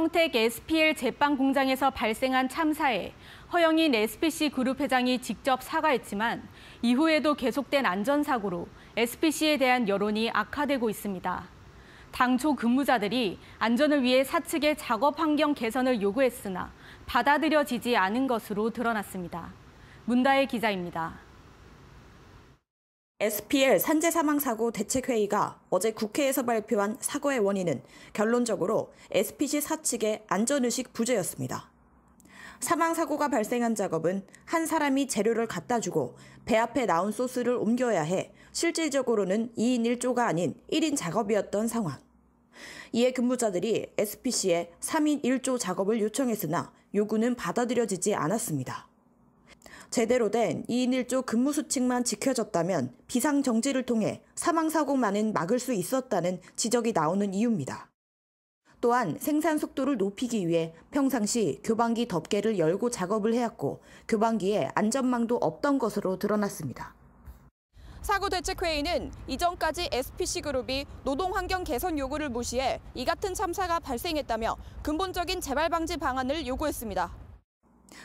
평택 SPL 제빵 공장에서 발생한 참사에 허영인 SPC 그룹 회장이 직접 사과했지만 이후에도 계속된 안전사고로 SPC에 대한 여론이 악화되고 있습니다. 당초 근무자들이 안전을 위해 사측의 작업 환경 개선을 요구했으나 받아들여지지 않은 것으로 드러났습니다. 문다혜 기자입니다. SPL 산재 사망 사고 대책회의가 어제 국회에서 발표한 사고의 원인은 결론적으로 SPC 사측의 안전의식 부재였습니다. 사망 사고가 발생한 작업은 한 사람이 재료를 갖다 주고 배 앞에 나온 소스를 옮겨야 해 실질적으로는 2인 1조가 아닌 1인 작업이었던 상황. 이에 근무자들이 SPC에 3인 1조 작업을 요청했으나 요구는 받아들여지지 않았습니다. 제대로 된 2인 1조 근무 수칙만 지켜졌다면 비상 정지를 통해 사망 사고만은 막을 수 있었다는 지적이 나오는 이유입니다. 또한 생산 속도를 높이기 위해 평상시 교방기 덮개를 열고 작업을 해왔고 교방기에 안전망도 없던 것으로 드러났습니다. 사고 대책회의는 이전까지 SPC그룹이 노동환경 개선 요구를 무시해 이 같은 참사가 발생했다며 근본적인 재발 방지 방안을 요구했습니다.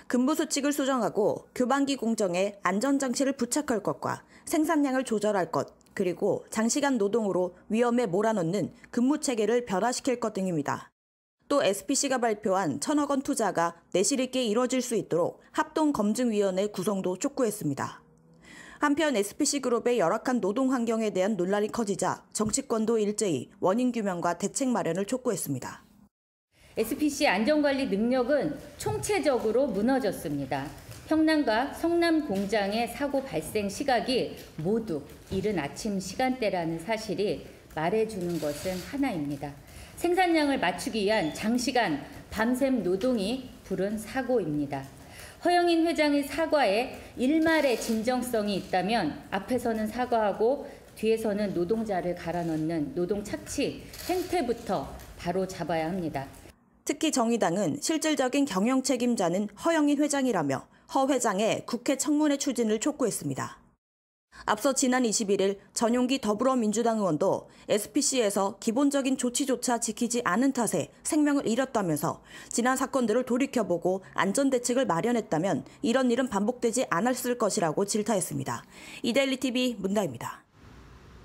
근부수칙을 수정하고 교반기 공정에 안전장치를 부착할 것과 생산량을 조절할 것, 그리고 장시간 노동으로 위험에 몰아넣는 근무체계를 변화시킬 것 등입니다. 또 SPC가 발표한 천억 원 투자가 내실 있게 이뤄질 수 있도록 합동검증위원회 구성도 촉구했습니다. 한편 SPC 그룹의 열악한 노동 환경에 대한 논란이 커지자 정치권도 일제히 원인 규명과 대책 마련을 촉구했습니다. SPC 안전관리 능력은 총체적으로 무너졌습니다. 평남과 성남 공장의 사고 발생 시각이 모두 이른 아침 시간대라는 사실이 말해주는 것은 하나입니다. 생산량을 맞추기 위한 장시간 밤샘 노동이 부른 사고입니다. 허영인 회장의 사과에 일말의 진정성이 있다면 앞에서는 사과하고 뒤에서는 노동자를 갈아 넣는 노동 착취 행태부터 바로 잡아야 합니다. 특히 정의당은 실질적인 경영 책임자는 허영인 회장이라며 허 회장의 국회 청문회 추진을 촉구했습니다. 앞서 지난 21일 전용기 더불어민주당 의원도 SPC에서 기본적인 조치조차 지키지 않은 탓에 생명을 잃었다면서 지난 사건들을 돌이켜보고 안전대책을 마련했다면 이런 일은 반복되지 않았을 것이라고 질타했습니다. 이데일리TV 문다입니다.